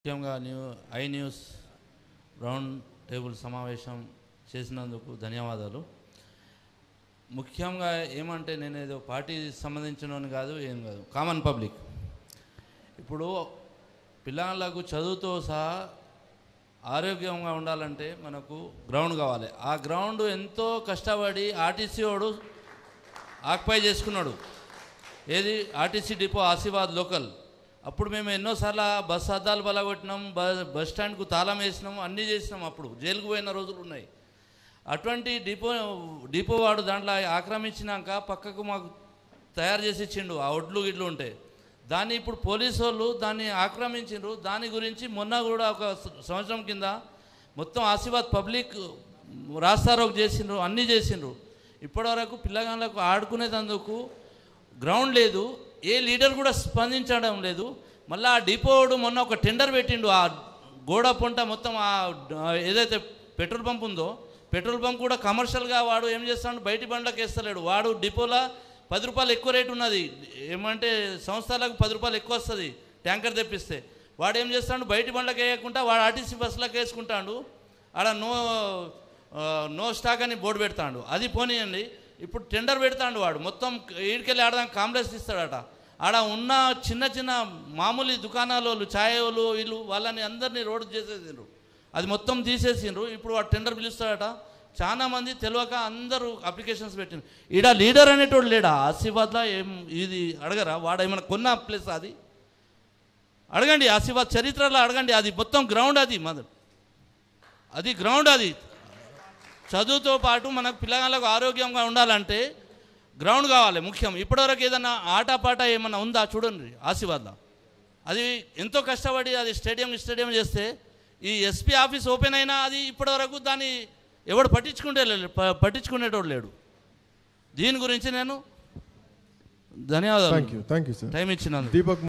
ముఖ్యంగా new I news round table సమావేశం చేసినందుకు ధన్యవాదాలు ముఖ్యంగా ఏమంటే నేను ఏదో పార్టీ సంబంధించిన కాదు ఏం కాదు కామన్ పబ్లిక్ ఇప్పుడు పిల్లలకు చదువుతో సహా ఆరోగ్యంగా ఉండాలంటే మనకు గ్రౌండ్ కావాలి ఆ గ్రౌండ్ ఎంతో కష్టపడి ఆర్టీసీ వాడు ఆక్యుపై చేసుకున్నాడు ఏది ఆర్టీసీ డిపో ఆశీర్వాద్ లోకల్ అప్పుడు మేము ఎన్నోసార్లు బస్ అద్దాలు బలగొట్టినాం బస్ స్టాండ్కు తాళం వేసినాం అన్నీ చేసినాం అప్పుడు జైలుకు పోయిన రోజులు ఉన్నాయి అటువంటి డిపో డిపో వాడు దాంట్లో ఆక్రమించినాక పక్కకు మాకు తయారు చేసి ఇచ్చిండు ఆ ఒడ్లు గిడ్లు ఉంటాయి దాన్ని ఇప్పుడు పోలీసు వాళ్ళు దాన్ని ఆక్రమించిండ్రు దాని గురించి మొన్న కూడా ఒక సంవత్సరం కింద మొత్తం ఆశీర్వాద్ పబ్లిక్ రాస్తారోకు చేసిండ్రు అన్నీ చేసిండ్రు ఇప్పటివరకు పిల్లగాళ్ళకు ఆడుకునేటందుకు గ్రౌండ్ లేదు ఏ లీడర్ కూడా స్పందించడం లేదు మళ్ళీ ఆ డిపోడు మొన్న ఒక టెండర్ పెట్టిండు ఆ గోడ పొంట మొత్తం ఆ ఏదైతే పెట్రోల్ పంప్ ఉందో పెట్రోల్ పంప్ కూడా కమర్షియల్గా వాడు ఏం చేస్తాడు బయటి బండ్లకు వేస్తలేడు వాడు డిపోలో పది రూపాయలు ఎక్కువ రేటు ఉన్నది ఏమంటే సంస్థలకు పది రూపాయలు ఎక్కువ వస్తుంది ట్యాంకర్ తెప్పిస్తే వాడు ఏం చేస్తాడు బయటి బండ్లకు వేయకుండా వాడు ఆర్టీసీ బస్సులకు వేసుకుంటాడు ఆడ నో నో స్టాక్ అని బోర్డు పెడతాడు అది పోనీయండి ఇప్పుడు టెండర్ పెడతాడు వాడు మొత్తం ఈడికెళ్ళి ఆడదాం కాంప్లెక్స్ ఇస్తాడట ఆడ ఉన్న చిన్న చిన్న మామూలు దుకాణాల వాళ్ళు ఛాయ వాళ్ళు వీళ్ళు వాళ్ళని అందరినీ రోడ్డు చేసేసిండ్రు అది మొత్తం తీసేసిండ్రు ఇప్పుడు వాడు టెండర్ పిలుస్తాడట చాలామంది తెలియక అందరూ అప్లికేషన్స్ పెట్టింది ఈడ లీడర్ అనేటోడు లేడా ఆశీర్వాద్లా ఏం ఇది అడగరా వాడు ఏమైనా కొన్న ప్లేస్ అది అడగండి ఆశీర్వాద్ చరిత్రలో అడగండి అది మొత్తం గ్రౌండ్ అది మదర్ అది గ్రౌండ్ అది చదువుతో పాటు మనకు పిల్లగాళ్ళకు ఆరోగ్యంగా ఉండాలంటే గ్రౌండ్ కావాలి ముఖ్యం ఇప్పటివరకు ఏదైనా ఆటపాట ఏమన్నా ఉందా చూడండి ఆశీర్వాద్లో అది ఎంతో కష్టపడి అది స్టేడియం స్టేడియం చేస్తే ఈ ఎస్పీ ఆఫీస్ ఓపెన్ అయినా అది ఇప్పటివరకు దాన్ని ఎవడు పట్టించుకుంటే లేదు పట్టించుకునేటోడు లేడు దీని గురించి నేను ధన్యవాదాలు thank you thank you sir time ఇచ్చిన దీపక్